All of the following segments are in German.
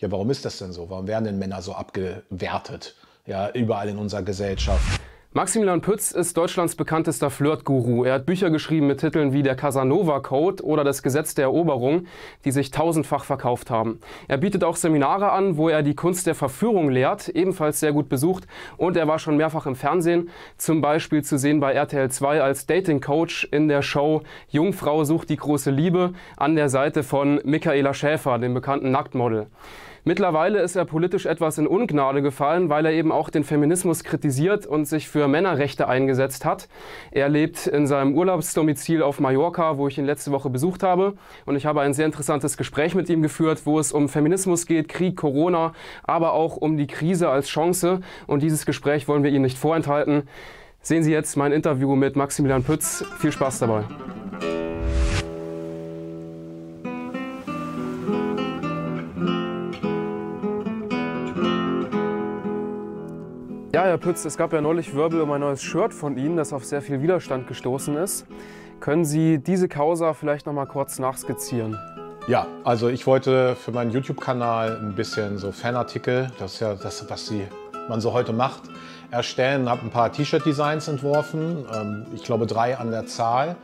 Ja, warum ist das denn so? Warum werden denn Männer so abgewertet? Ja, überall in unserer Gesellschaft. Maximilian Pütz ist Deutschlands bekanntester Flirtguru. Er hat Bücher geschrieben mit Titeln wie Der Casanova-Code oder Das Gesetz der Eroberung, die sich tausendfach verkauft haben. Er bietet auch Seminare an, wo er die Kunst der Verführung lehrt, ebenfalls sehr gut besucht. Und er war schon mehrfach im Fernsehen, zum Beispiel zu sehen bei RTL 2 als Dating-Coach in der Show Jungfrau sucht die große Liebe an der Seite von Michaela Schäfer, dem bekannten Nacktmodel. Mittlerweile ist er politisch etwas in Ungnade gefallen, weil er eben auch den Feminismus kritisiert und sich für Männerrechte eingesetzt hat. Er lebt in seinem Urlaubsdomizil auf Mallorca, wo ich ihn letzte Woche besucht habe. Und ich habe ein sehr interessantes Gespräch mit ihm geführt, wo es um Feminismus geht, Krieg, Corona, aber auch um die Krise als Chance. Und dieses Gespräch wollen wir Ihnen nicht vorenthalten. Sehen Sie jetzt mein Interview mit Maximilian Pütz. Viel Spaß dabei. Ja, Herr Pütz, es gab ja neulich Wirbel um ein neues Shirt von Ihnen, das auf sehr viel Widerstand gestoßen ist. Können Sie diese Causa vielleicht noch mal kurz nachskizzieren? Ja, also ich wollte für meinen YouTube-Kanal ein bisschen so Fanartikel, das ist ja das, was sie, man so heute macht, erstellen. Habe ein paar T-Shirt-Designs entworfen, ähm, ich glaube drei an der Zahl.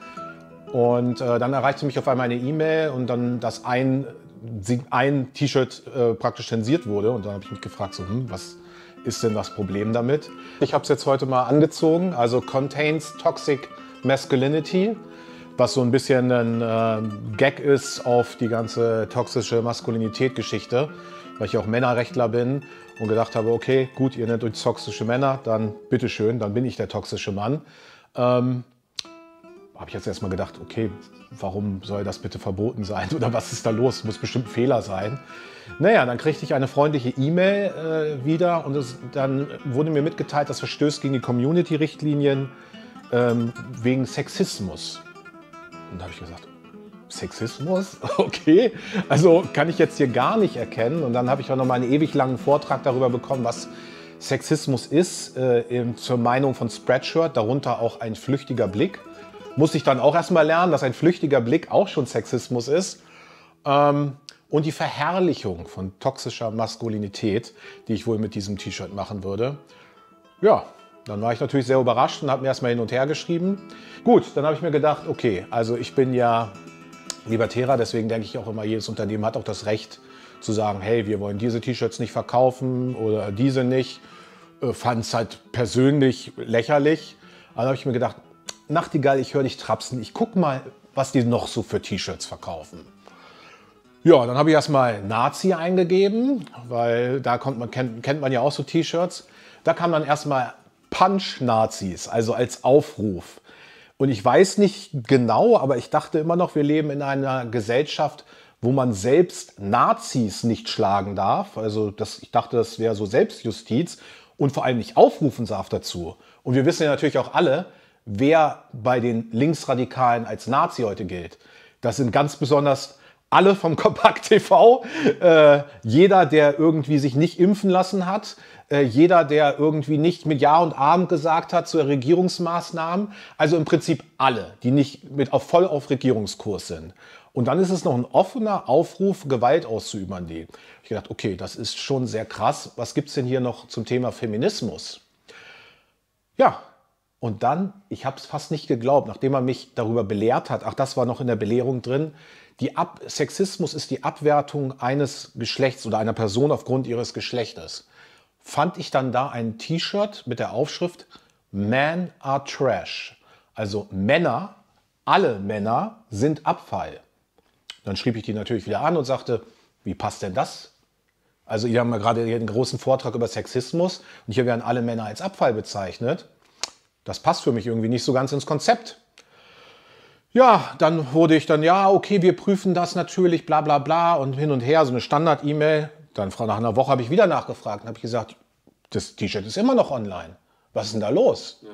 Und äh, dann erreichte mich auf einmal eine E-Mail und dann, dass ein, ein T-Shirt äh, praktisch zensiert wurde. Und dann habe ich mich gefragt, so, hm, was, ist denn das Problem damit? Ich habe es jetzt heute mal angezogen, also Contains Toxic Masculinity, was so ein bisschen ein äh, Gag ist auf die ganze toxische Maskulinität-Geschichte, weil ich auch Männerrechtler bin und gedacht habe, okay, gut, ihr nennt euch toxische Männer, dann bitteschön, dann bin ich der toxische Mann. Ähm, habe ich jetzt erstmal gedacht, okay, warum soll das bitte verboten sein oder was ist da los? Muss bestimmt ein Fehler sein. Naja, dann kriegte ich eine freundliche E-Mail äh, wieder und es, dann wurde mir mitgeteilt, das verstößt gegen die Community-Richtlinien ähm, wegen Sexismus. Und da habe ich gesagt, Sexismus? Okay, also kann ich jetzt hier gar nicht erkennen. Und dann habe ich auch noch mal einen ewig langen Vortrag darüber bekommen, was Sexismus ist, äh, zur Meinung von Spreadshirt, darunter auch ein flüchtiger Blick musste ich dann auch erstmal lernen, dass ein flüchtiger Blick auch schon Sexismus ist. Ähm, und die Verherrlichung von toxischer Maskulinität, die ich wohl mit diesem T-Shirt machen würde. Ja, dann war ich natürlich sehr überrascht und habe mir erstmal hin und her geschrieben. Gut, dann habe ich mir gedacht, okay, also ich bin ja Libertärer, deswegen denke ich auch immer, jedes Unternehmen hat auch das Recht zu sagen, hey, wir wollen diese T-Shirts nicht verkaufen oder diese nicht. Äh, Fand es halt persönlich lächerlich. Dann also habe ich mir gedacht, Nachtigall, ich höre dich trapsen, ich guck mal, was die noch so für T-Shirts verkaufen. Ja, dann habe ich erstmal Nazi eingegeben, weil da kommt man, kennt, kennt man ja auch so T-Shirts. Da kam dann erstmal Punch-Nazis, also als Aufruf. Und ich weiß nicht genau, aber ich dachte immer noch, wir leben in einer Gesellschaft, wo man selbst Nazis nicht schlagen darf. Also das, ich dachte, das wäre so Selbstjustiz und vor allem nicht aufrufen darf dazu. Und wir wissen ja natürlich auch alle, wer bei den Linksradikalen als Nazi heute gilt. Das sind ganz besonders alle vom Kompakt TV, äh, jeder, der irgendwie sich nicht impfen lassen hat, äh, jeder, der irgendwie nicht mit Ja und Abend gesagt hat zu Regierungsmaßnahmen, also im Prinzip alle, die nicht mit auf, voll auf Regierungskurs sind. Und dann ist es noch ein offener Aufruf, Gewalt auszuüben an die. Ich dachte, okay, das ist schon sehr krass. Was gibt es denn hier noch zum Thema Feminismus? Ja, und dann, ich habe es fast nicht geglaubt, nachdem er mich darüber belehrt hat, ach, das war noch in der Belehrung drin, die Ab Sexismus ist die Abwertung eines Geschlechts oder einer Person aufgrund ihres Geschlechtes. Fand ich dann da ein T-Shirt mit der Aufschrift Men are trash. Also Männer, alle Männer sind Abfall. Dann schrieb ich die natürlich wieder an und sagte, wie passt denn das? Also, ihr haben ja gerade hier einen großen Vortrag über Sexismus und hier werden alle Männer als Abfall bezeichnet das passt für mich irgendwie nicht so ganz ins Konzept. Ja, dann wurde ich dann, ja, okay, wir prüfen das natürlich, bla bla bla und hin und her, so eine Standard-E-Mail. Dann nach einer Woche habe ich wieder nachgefragt und habe gesagt, das T-Shirt ist immer noch online. Was ist denn da los? Ja.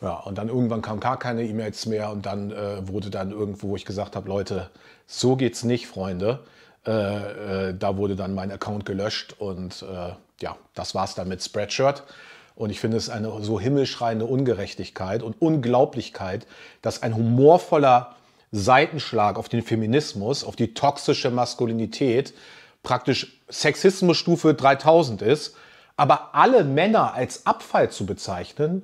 Ja, und dann irgendwann kamen gar keine E-Mails mehr und dann äh, wurde dann irgendwo, wo ich gesagt habe, Leute, so geht's nicht, Freunde. Äh, äh, da wurde dann mein Account gelöscht und äh, ja, das war's dann mit Spreadshirt. Und ich finde es eine so himmelschreiende Ungerechtigkeit und Unglaublichkeit, dass ein humorvoller Seitenschlag auf den Feminismus, auf die toxische Maskulinität praktisch Sexismusstufe 3000 ist. Aber alle Männer als Abfall zu bezeichnen,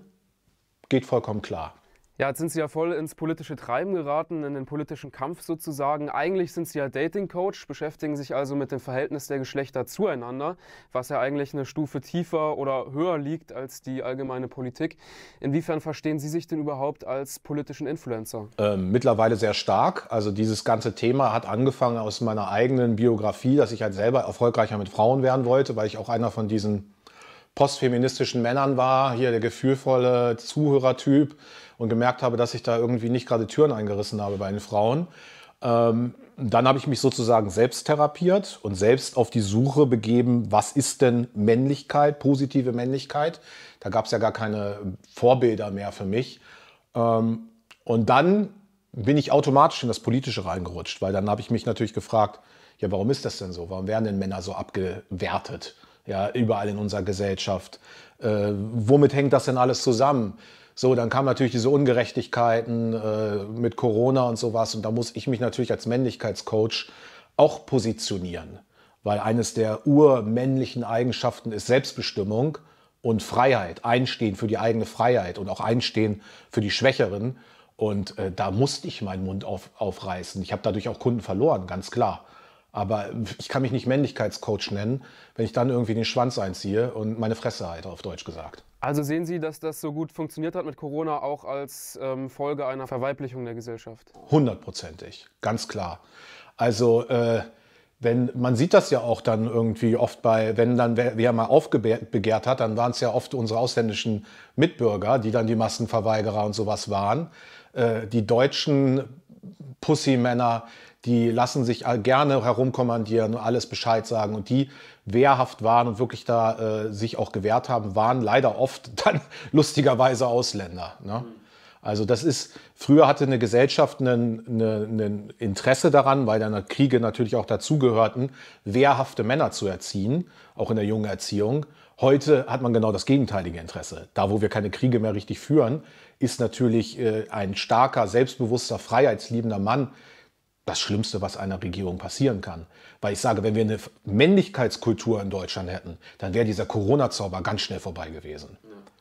geht vollkommen klar. Ja, jetzt sind Sie ja voll ins politische Treiben geraten, in den politischen Kampf sozusagen. Eigentlich sind Sie ja Dating Coach, beschäftigen sich also mit dem Verhältnis der Geschlechter zueinander, was ja eigentlich eine Stufe tiefer oder höher liegt als die allgemeine Politik. Inwiefern verstehen Sie sich denn überhaupt als politischen Influencer? Ähm, mittlerweile sehr stark. Also dieses ganze Thema hat angefangen aus meiner eigenen Biografie, dass ich halt selber erfolgreicher mit Frauen werden wollte, weil ich auch einer von diesen postfeministischen Männern war, hier der gefühlvolle Zuhörertyp und gemerkt habe, dass ich da irgendwie nicht gerade Türen eingerissen habe bei den Frauen. Ähm, dann habe ich mich sozusagen selbst therapiert und selbst auf die Suche begeben, was ist denn Männlichkeit, positive Männlichkeit. Da gab es ja gar keine Vorbilder mehr für mich. Ähm, und dann bin ich automatisch in das Politische reingerutscht, weil dann habe ich mich natürlich gefragt, ja, warum ist das denn so? Warum werden denn Männer so abgewertet? ja, überall in unserer Gesellschaft. Äh, womit hängt das denn alles zusammen? So, dann kamen natürlich diese Ungerechtigkeiten äh, mit Corona und sowas. Und da muss ich mich natürlich als Männlichkeitscoach auch positionieren, weil eines der urmännlichen Eigenschaften ist Selbstbestimmung und Freiheit. Einstehen für die eigene Freiheit und auch einstehen für die Schwächeren. Und äh, da musste ich meinen Mund auf, aufreißen. Ich habe dadurch auch Kunden verloren, ganz klar. Aber ich kann mich nicht Männlichkeitscoach nennen, wenn ich dann irgendwie den Schwanz einziehe und meine Fresse halte, auf Deutsch gesagt. Also sehen Sie, dass das so gut funktioniert hat mit Corona auch als ähm, Folge einer Verweiblichung der Gesellschaft? Hundertprozentig, ganz klar. Also äh, wenn man sieht das ja auch dann irgendwie oft bei, wenn dann wer, wer mal aufbegehrt hat, dann waren es ja oft unsere ausländischen Mitbürger, die dann die Massenverweigerer und sowas waren. Äh, die deutschen Pussymänner, männer die lassen sich gerne herumkommandieren und alles Bescheid sagen. Und die wehrhaft waren und wirklich da äh, sich auch gewehrt haben, waren leider oft dann lustigerweise Ausländer. Ne? Also das ist, früher hatte eine Gesellschaft ein Interesse daran, weil dann Kriege natürlich auch dazugehörten, wehrhafte Männer zu erziehen, auch in der jungen Erziehung. Heute hat man genau das gegenteilige Interesse. Da, wo wir keine Kriege mehr richtig führen, ist natürlich äh, ein starker, selbstbewusster, freiheitsliebender Mann das Schlimmste, was einer Regierung passieren kann. Weil ich sage, wenn wir eine Männlichkeitskultur in Deutschland hätten, dann wäre dieser Corona-Zauber ganz schnell vorbei gewesen.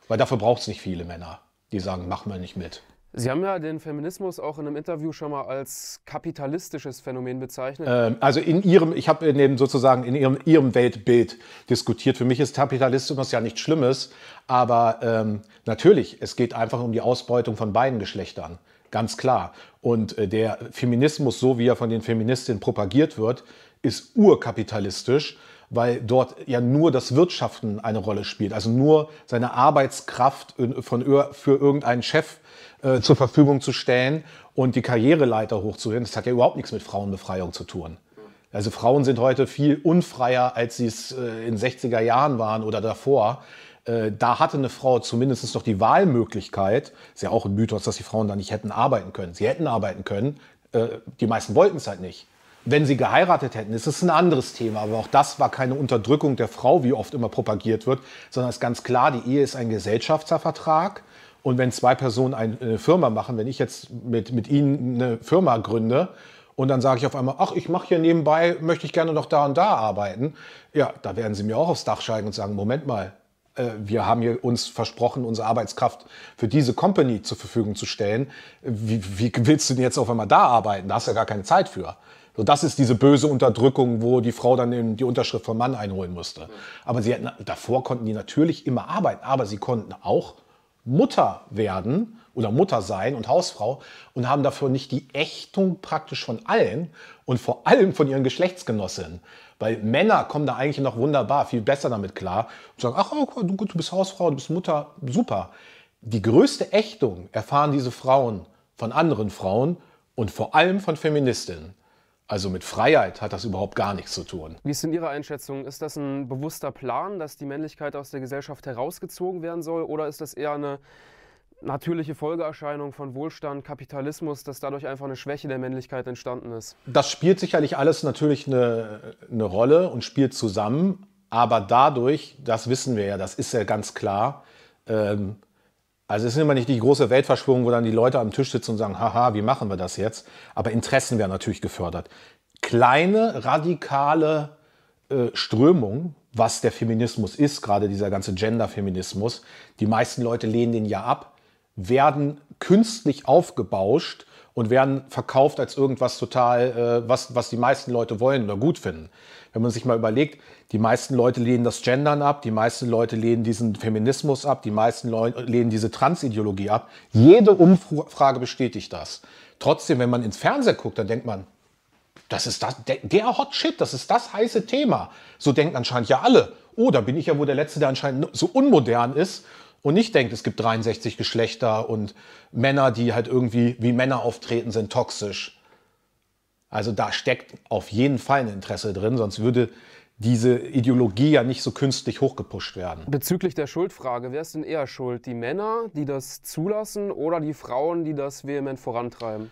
Weil dafür braucht es nicht viele Männer, die sagen, mach mal nicht mit. Sie haben ja den Feminismus auch in einem Interview schon mal als kapitalistisches Phänomen bezeichnet. Ähm, also in Ihrem, ich habe in sozusagen in Ihrem, Ihrem Weltbild diskutiert. Für mich ist Kapitalismus ja nichts Schlimmes, aber ähm, natürlich, es geht einfach um die Ausbeutung von beiden Geschlechtern ganz klar. Und äh, der Feminismus, so wie er von den Feministinnen propagiert wird, ist urkapitalistisch, weil dort ja nur das Wirtschaften eine Rolle spielt, also nur seine Arbeitskraft von, für irgendeinen Chef äh, zur Verfügung zu stellen und die Karriereleiter hochzuhören. Das hat ja überhaupt nichts mit Frauenbefreiung zu tun. Also Frauen sind heute viel unfreier, als sie es äh, in 60er Jahren waren oder davor. Äh, da hatte eine Frau zumindest noch die Wahlmöglichkeit, ist ja auch ein Mythos, dass die Frauen da nicht hätten arbeiten können. Sie hätten arbeiten können, äh, die meisten wollten es halt nicht. Wenn sie geheiratet hätten, ist es ein anderes Thema. Aber auch das war keine Unterdrückung der Frau, wie oft immer propagiert wird, sondern es ist ganz klar, die Ehe ist ein Gesellschaftsvertrag. Und wenn zwei Personen eine Firma machen, wenn ich jetzt mit, mit Ihnen eine Firma gründe und dann sage ich auf einmal, ach, ich mache hier nebenbei, möchte ich gerne noch da und da arbeiten, ja, da werden Sie mir auch aufs Dach steigen und sagen, Moment mal, äh, wir haben hier uns versprochen, unsere Arbeitskraft für diese Company zur Verfügung zu stellen. Wie, wie willst du denn jetzt auf einmal da arbeiten? Da hast du ja gar keine Zeit für. So, das ist diese böse Unterdrückung, wo die Frau dann die Unterschrift vom Mann einholen musste. Aber sie hatten, davor konnten die natürlich immer arbeiten, aber sie konnten auch Mutter werden oder Mutter sein und Hausfrau und haben dafür nicht die Ächtung praktisch von allen und vor allem von ihren Geschlechtsgenossinnen. Weil Männer kommen da eigentlich noch wunderbar, viel besser damit klar und sagen, ach, oh, du, du bist Hausfrau, du bist Mutter, super. Die größte Ächtung erfahren diese Frauen von anderen Frauen und vor allem von Feministinnen. Also mit Freiheit hat das überhaupt gar nichts zu tun. Wie ist denn Ihre Einschätzung? Ist das ein bewusster Plan, dass die Männlichkeit aus der Gesellschaft herausgezogen werden soll? Oder ist das eher eine natürliche Folgeerscheinung von Wohlstand, Kapitalismus, dass dadurch einfach eine Schwäche der Männlichkeit entstanden ist. Das spielt sicherlich alles natürlich eine, eine Rolle und spielt zusammen, aber dadurch, das wissen wir ja, das ist ja ganz klar, ähm, also es ist immer nicht die große Weltverschwörung, wo dann die Leute am Tisch sitzen und sagen, haha, wie machen wir das jetzt? Aber Interessen werden natürlich gefördert. Kleine, radikale äh, Strömungen, was der Feminismus ist, gerade dieser ganze Gender-Feminismus, die meisten Leute lehnen den ja ab, werden künstlich aufgebauscht und werden verkauft als irgendwas total, äh, was, was die meisten Leute wollen oder gut finden. Wenn man sich mal überlegt, die meisten Leute lehnen das Gendern ab, die meisten Leute lehnen diesen Feminismus ab, die meisten Leute lehnen diese Transideologie ab. Jede Umfrage bestätigt das. Trotzdem, wenn man ins Fernsehen guckt, dann denkt man, das ist das, der, der Hot Shit, das ist das heiße Thema. So denken anscheinend ja alle. Oh, da bin ich ja wohl der Letzte, der anscheinend so unmodern ist und nicht denkt, es gibt 63 Geschlechter und Männer, die halt irgendwie wie Männer auftreten, sind toxisch. Also da steckt auf jeden Fall ein Interesse drin, sonst würde diese Ideologie ja nicht so künstlich hochgepusht werden. Bezüglich der Schuldfrage, wer ist denn eher schuld? Die Männer, die das zulassen oder die Frauen, die das vehement vorantreiben?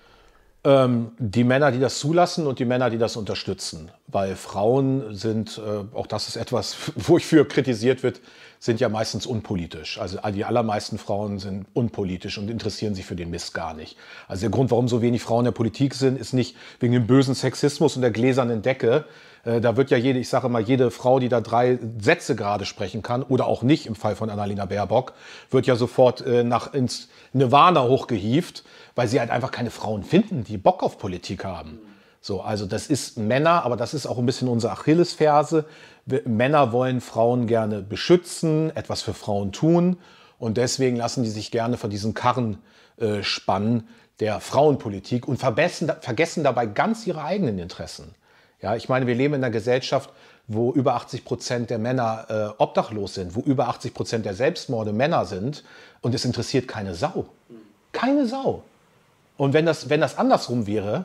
Ähm, die Männer, die das zulassen und die Männer, die das unterstützen. Weil Frauen sind, äh, auch das ist etwas, wo ich für kritisiert wird, sind ja meistens unpolitisch. Also die allermeisten Frauen sind unpolitisch und interessieren sich für den Mist gar nicht. Also der Grund, warum so wenig Frauen in der Politik sind, ist nicht wegen dem bösen Sexismus und der gläsernen Decke. Äh, da wird ja jede, ich sage mal, jede Frau, die da drei Sätze gerade sprechen kann, oder auch nicht im Fall von Annalena Baerbock, wird ja sofort äh, nach ins Nirvana hochgehieft, weil sie halt einfach keine Frauen finden, die Bock auf Politik haben. So, also das ist Männer, aber das ist auch ein bisschen unsere Achillesferse. Wir, Männer wollen Frauen gerne beschützen, etwas für Frauen tun und deswegen lassen die sich gerne von diesen Karren äh, spannen der Frauenpolitik und vergessen dabei ganz ihre eigenen Interessen. Ja, ich meine, wir leben in einer Gesellschaft, wo über 80 Prozent der Männer äh, obdachlos sind, wo über 80 Prozent der Selbstmorde Männer sind und es interessiert keine Sau. Keine Sau. Und wenn das, wenn das andersrum wäre,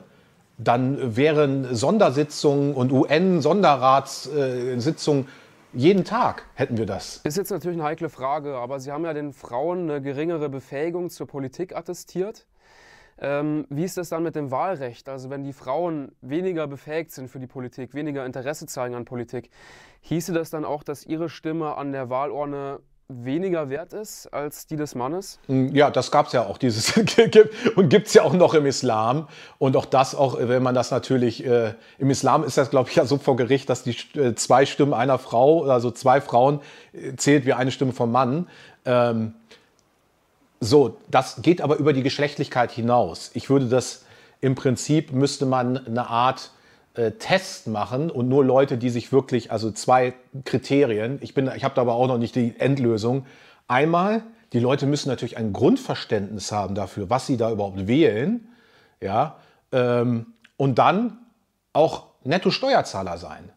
dann wären Sondersitzungen und UN-Sonderratssitzungen jeden Tag hätten wir das. Ist jetzt natürlich eine heikle Frage, aber Sie haben ja den Frauen eine geringere Befähigung zur Politik attestiert. Ähm, wie ist das dann mit dem Wahlrecht? Also wenn die Frauen weniger befähigt sind für die Politik, weniger Interesse zeigen an Politik, hieße das dann auch, dass ihre Stimme an der Wahlurne weniger wert ist als die des Mannes? Mm, ja, das gab es ja auch dieses und gibt es ja auch noch im Islam. Und auch das, auch äh, wenn man das natürlich, äh, im Islam ist das, glaube ich, ja so vor Gericht, dass die äh, zwei Stimmen einer Frau, also zwei Frauen äh, zählt wie eine Stimme vom Mann. Ähm, so, das geht aber über die Geschlechtlichkeit hinaus. Ich würde das, im Prinzip müsste man eine Art äh, Test machen und nur Leute, die sich wirklich, also zwei Kriterien, ich, ich habe da aber auch noch nicht die Endlösung. Einmal, die Leute müssen natürlich ein Grundverständnis haben dafür, was sie da überhaupt wählen. Ja, ähm, und dann auch Netto-Steuerzahler sein.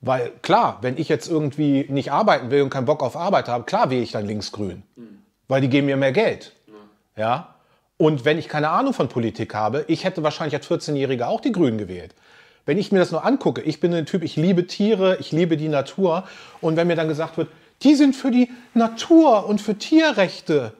Weil klar, wenn ich jetzt irgendwie nicht arbeiten will und keinen Bock auf Arbeit habe, klar wähle ich dann linksgrün, mhm. weil die geben mir mehr Geld. Mhm. Ja? Und wenn ich keine Ahnung von Politik habe, ich hätte wahrscheinlich als 14-Jähriger auch die Grünen gewählt. Wenn ich mir das nur angucke, ich bin ein Typ, ich liebe Tiere, ich liebe die Natur. Und wenn mir dann gesagt wird, die sind für die Natur und für Tierrechte.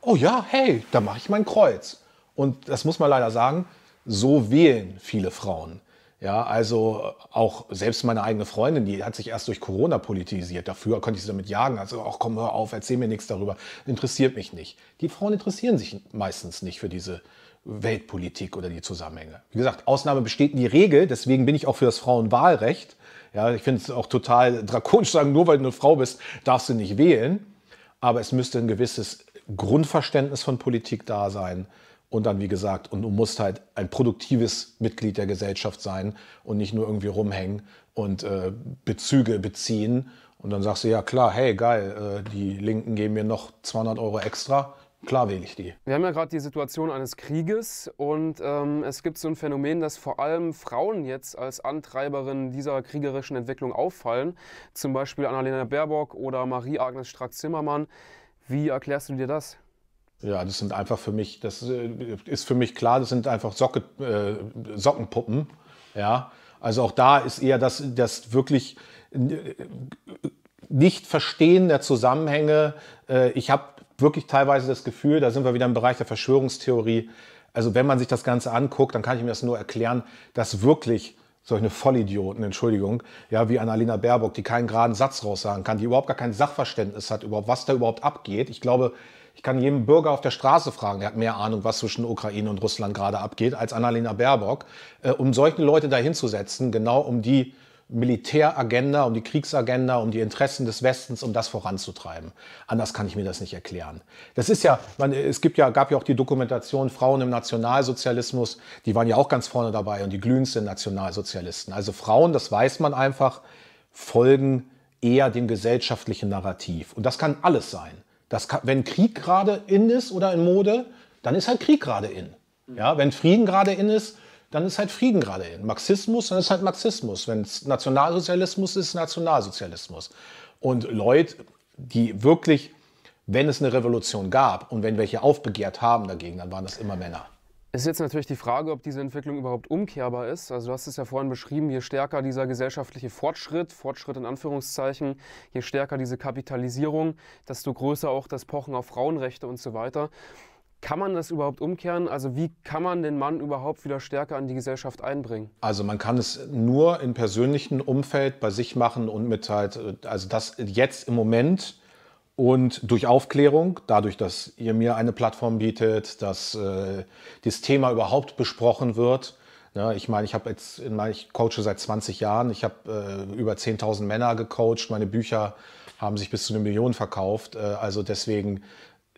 Oh ja, hey, da mache ich mein Kreuz. Und das muss man leider sagen, so wählen viele Frauen. Ja, also auch selbst meine eigene Freundin, die hat sich erst durch Corona politisiert. Dafür konnte ich sie damit jagen. Also, ach komm, hör auf, erzähl mir nichts darüber. Interessiert mich nicht. Die Frauen interessieren sich meistens nicht für diese Weltpolitik oder die Zusammenhänge. Wie gesagt, Ausnahme besteht in die Regel, deswegen bin ich auch für das Frauenwahlrecht. Ja, ich finde es auch total drakonisch sagen, nur weil du eine Frau bist, darfst du nicht wählen. Aber es müsste ein gewisses Grundverständnis von Politik da sein. Und dann, wie gesagt, und du musst halt ein produktives Mitglied der Gesellschaft sein und nicht nur irgendwie rumhängen und äh, Bezüge beziehen. Und dann sagst du, ja klar, hey, geil, äh, die Linken geben mir noch 200 Euro extra. Klar wähle ich die. Wir haben ja gerade die Situation eines Krieges und ähm, es gibt so ein Phänomen, dass vor allem Frauen jetzt als Antreiberin dieser kriegerischen Entwicklung auffallen. Zum Beispiel Annalena Baerbock oder Marie-Agnes Strack-Zimmermann. Wie erklärst du dir das? Ja, das sind einfach für mich, das äh, ist für mich klar, das sind einfach Socke, äh, Sockenpuppen. Ja, also auch da ist eher das, das wirklich äh, nicht Verstehen der Zusammenhänge. Äh, ich habe wirklich teilweise das Gefühl, da sind wir wieder im Bereich der Verschwörungstheorie. Also wenn man sich das Ganze anguckt, dann kann ich mir das nur erklären, dass wirklich solche Vollidioten, Entschuldigung, ja, wie Annalena Baerbock, die keinen geraden Satz raussagen kann, die überhaupt gar kein Sachverständnis hat, überhaupt, was da überhaupt abgeht. Ich glaube, ich kann jedem Bürger auf der Straße fragen, der hat mehr Ahnung, was zwischen Ukraine und Russland gerade abgeht, als Annalena Baerbock. Äh, um solche Leute dahinzusetzen, genau um die Militäragenda, um die Kriegsagenda, um die Interessen des Westens, um das voranzutreiben. Anders kann ich mir das nicht erklären. Das ist ja, man, es gibt ja, gab ja auch die Dokumentation Frauen im Nationalsozialismus, die waren ja auch ganz vorne dabei und die glühendsten Nationalsozialisten. Also Frauen, das weiß man einfach, folgen eher dem gesellschaftlichen Narrativ. Und das kann alles sein. Das kann, wenn Krieg gerade in ist oder in Mode, dann ist halt Krieg gerade in. Ja, wenn Frieden gerade in ist, dann ist halt Frieden gerade in. Marxismus, dann ist halt Marxismus. Wenn es Nationalsozialismus ist, Nationalsozialismus. Und Leute, die wirklich, wenn es eine Revolution gab und wenn welche aufbegehrt haben dagegen, dann waren das immer Männer. Es Ist jetzt natürlich die Frage, ob diese Entwicklung überhaupt umkehrbar ist. Also du hast es ja vorhin beschrieben, je stärker dieser gesellschaftliche Fortschritt, Fortschritt in Anführungszeichen, je stärker diese Kapitalisierung, desto größer auch das Pochen auf Frauenrechte und so weiter. Kann man das überhaupt umkehren? Also wie kann man den Mann überhaupt wieder stärker an die Gesellschaft einbringen? Also man kann es nur im persönlichen Umfeld bei sich machen und mit halt, äh, also das jetzt im Moment und durch Aufklärung, dadurch, dass ihr mir eine Plattform bietet, dass äh, das Thema überhaupt besprochen wird. Ja, ne, ich meine, ich habe jetzt, in mein, ich coache seit 20 Jahren, ich habe äh, über 10.000 Männer gecoacht, meine Bücher haben sich bis zu eine Million verkauft. Äh, also deswegen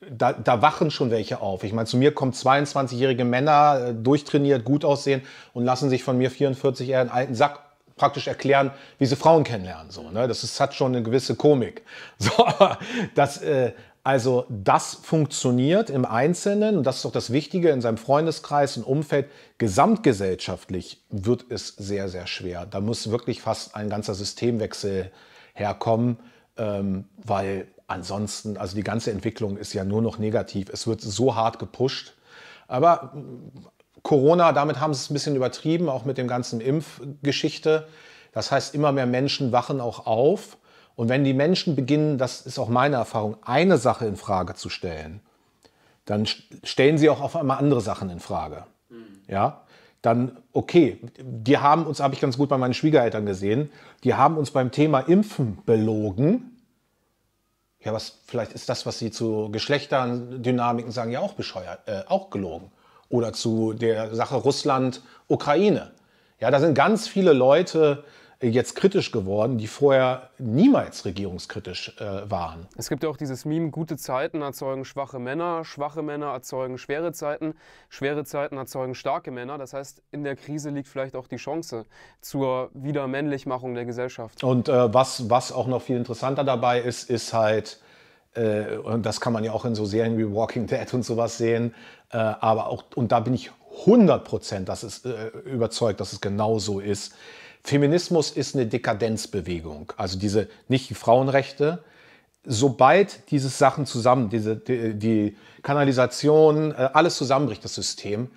da, da, wachen schon welche auf. Ich meine, zu mir kommen 22-jährige Männer, äh, durchtrainiert, gut aussehen und lassen sich von mir 44 eher einen alten Sack praktisch erklären, wie sie Frauen kennenlernen. So, ne? Das ist, hat schon eine gewisse Komik. So, das, äh, also das funktioniert im Einzelnen und das ist doch das Wichtige in seinem Freundeskreis und Umfeld. Gesamtgesellschaftlich wird es sehr, sehr schwer. Da muss wirklich fast ein ganzer Systemwechsel herkommen, ähm, weil ansonsten, also die ganze Entwicklung ist ja nur noch negativ. Es wird so hart gepusht. Aber mm, Corona, damit haben sie es ein bisschen übertrieben, auch mit dem ganzen Impfgeschichte. Das heißt, immer mehr Menschen wachen auch auf. Und wenn die Menschen beginnen, das ist auch meine Erfahrung, eine Sache in Frage zu stellen, dann stellen sie auch auf einmal andere Sachen in Frage. Mhm. Ja, dann okay, die haben uns, habe ich ganz gut bei meinen Schwiegereltern gesehen, die haben uns beim Thema Impfen belogen ja, was, vielleicht ist das, was Sie zu Geschlechterdynamiken sagen, ja auch bescheuert, äh, auch gelogen. Oder zu der Sache Russland-Ukraine. Ja, da sind ganz viele Leute, jetzt kritisch geworden, die vorher niemals regierungskritisch äh, waren. Es gibt ja auch dieses Meme, gute Zeiten erzeugen schwache Männer, schwache Männer erzeugen schwere Zeiten, schwere Zeiten erzeugen starke Männer. Das heißt, in der Krise liegt vielleicht auch die Chance zur Wiedermännlichmachung der Gesellschaft. Und äh, was, was auch noch viel interessanter dabei ist, ist halt, äh, und das kann man ja auch in so Serien wie Walking Dead und sowas sehen, äh, aber auch, und da bin ich 100 Prozent äh, überzeugt, dass es genau so ist, Feminismus ist eine Dekadenzbewegung, also diese nicht die Frauenrechte. Sobald diese Sachen zusammen, diese, die, die Kanalisation, äh, alles zusammenbricht, das System,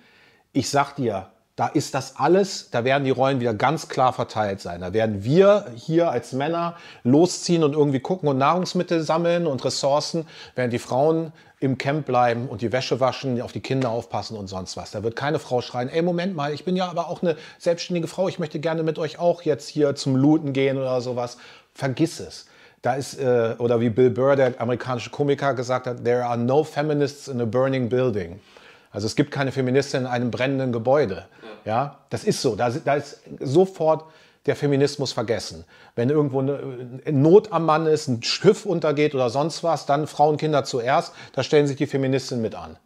ich sag dir, da ist das alles, da werden die Rollen wieder ganz klar verteilt sein. Da werden wir hier als Männer losziehen und irgendwie gucken und Nahrungsmittel sammeln und Ressourcen, während die Frauen im Camp bleiben und die Wäsche waschen, auf die Kinder aufpassen und sonst was. Da wird keine Frau schreien, ey, Moment mal, ich bin ja aber auch eine selbstständige Frau, ich möchte gerne mit euch auch jetzt hier zum Looten gehen oder sowas. Vergiss es. Da ist, äh, oder wie Bill Burr, der amerikanische Komiker, gesagt hat, there are no feminists in a burning building. Also es gibt keine Feministin in einem brennenden Gebäude. Ja, ja? das ist so. Da, da, ist sofort der Feminismus vergessen. Wenn irgendwo eine äh, Not am Mann ist, ein Schiff untergeht oder sonst was, dann Frauen, Kinder zuerst, da stellen sich die Feministinnen mit an.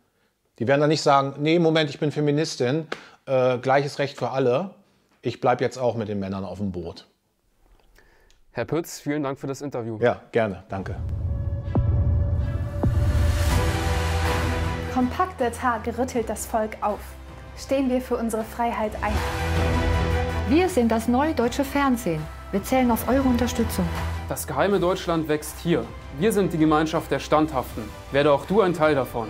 Die werden dann nicht sagen, nee, Moment, ich bin Feministin, äh, gleiches Recht für alle, ich bleibe jetzt auch mit den Männern auf dem Boot. Herr Pütz, vielen Dank für das Interview. Ja, gerne, danke. kompakter Tag rüttelt das Volk auf. Stehen wir für unsere Freiheit ein. Wir sind das neue deutsche Fernsehen. Wir zählen auf eure Unterstützung. Das geheime Deutschland wächst hier. Wir sind die Gemeinschaft der Standhaften. Werde auch du ein Teil davon.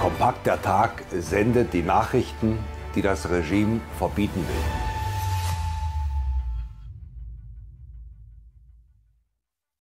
Kompakter Tag sendet die Nachrichten, die das Regime verbieten will.